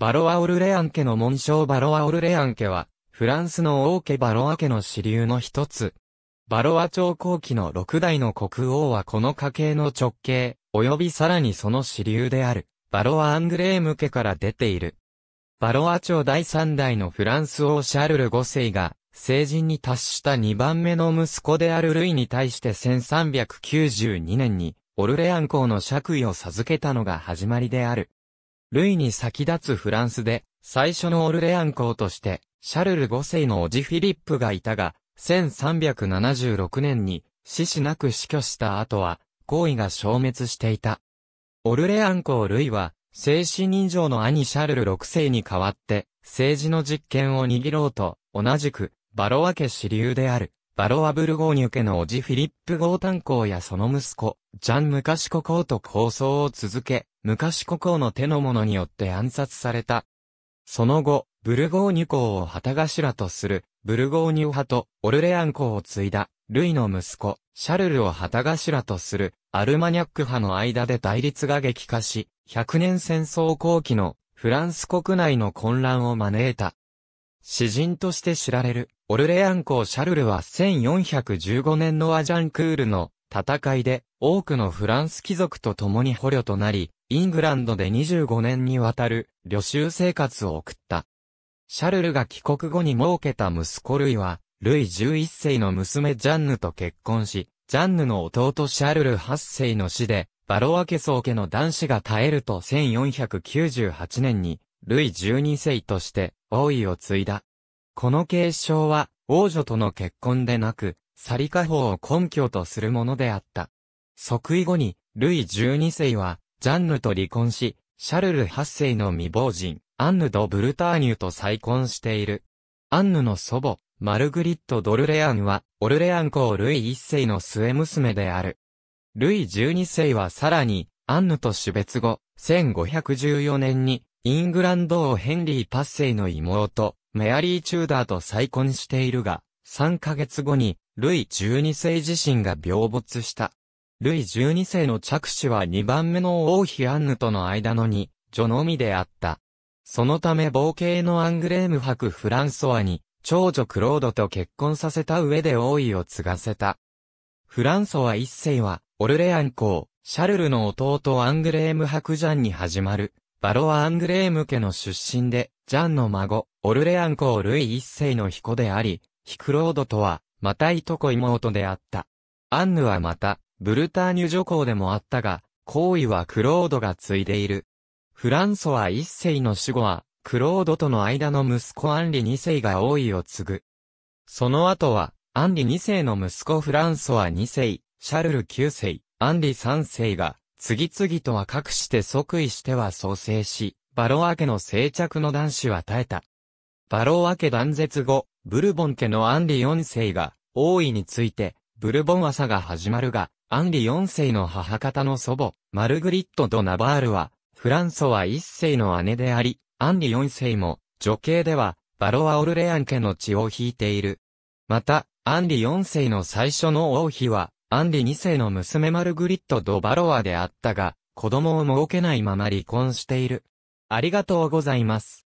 バロア・オルレアン家の紋章バロア・オルレアン家は、フランスの王家バロア家の支流の一つ。バロア朝後期の六代の国王はこの家系の直系、及びさらにその支流である、バロア・アングレーム家から出ている。バロア朝第三代のフランス王シャルル五世が、成人に達した二番目の息子であるルイに対して1392年に、オルレアン公の爵位を授けたのが始まりである。ルイに先立つフランスで、最初のオルレアン公として、シャルル5世のおじフィリップがいたが、1376年に死死なく死去した後は、行為が消滅していた。オルレアン公ルイは、生死人情の兄シャルル6世に代わって、政治の実権を握ろうと、同じく、バロワ家支流である、バロワブルゴーニュ家のおじフィリップ・ゴータン公やその息子、ジャン・ムカシコ公と構想を続け、昔国王の手の者によって暗殺された。その後、ブルゴーニュ公を旗頭とする、ブルゴーニュ派とオルレアン公を継いだ、ルイの息子、シャルルを旗頭とする、アルマニャック派の間で対立が激化し、100年戦争後期のフランス国内の混乱を招いた。詩人として知られる、オルレアン公シャルルは1415年のアジャンクールの戦いで多くのフランス貴族と共に捕虜となり、イングランドで25年にわたる旅囚生活を送った。シャルルが帰国後に設けた息子ルイは、ルイ11世の娘ジャンヌと結婚し、ジャンヌの弟シャルル8世の死で、バロワケ宗家の男子が絶えると1498年に、ルイ12世として王位を継いだ。この継承は、王女との結婚でなく、サリカ法を根拠とするものであった。即位後に、ルイ12世は、ジャンヌと離婚し、シャルル8世の未亡人、アンヌ・ド・ブルターニュと再婚している。アンヌの祖母、マルグリット・ドルレアンは、オルレアン公ルイ1世の末娘である。ルイ12世はさらに、アンヌと種別後、1514年に、イングランド王ヘンリー・パッセイの妹、メアリー・チューダーと再婚しているが、3ヶ月後に、ルイ12世自身が病没した。ルイ12世の着手は2番目の王妃アンヌとの間の2、女のみであった。そのため冒険のアングレーム博フランソワに、長女クロードと結婚させた上で王位を継がせた。フランソワ一世は、オルレアン公、シャルルの弟アングレーム博ジャンに始まる、バロア・アングレーム家の出身で、ジャンの孫、オルレアン公ルイ一世の彦であり、ヒクロードとは、またいとこ妹であった。アンヌはまた、ブルターニュ女皇でもあったが、皇位はクロードが継いでいる。フランソワ一世の死後は、クロードとの間の息子アンリ二世が王位を継ぐ。その後は、アンリ二世の息子フランソワ二世、シャルル九世、アンリ三世が、次々とは隠して即位しては創生し、バロワ家の静着の男子は絶えた。バロワ家断絶後、ブルボン家のアンリ四世が、王位について、ブルボン朝が始まるが、アンリ4世の母方の祖母、マルグリット・ド・ナバールは、フランソワ1世の姉であり、アンリ4世も、女系では、バロア・オルレアン家の血を引いている。また、アンリ4世の最初の王妃は、アンリ2世の娘マルグリット・ド・バロアであったが、子供を設けないまま離婚している。ありがとうございます。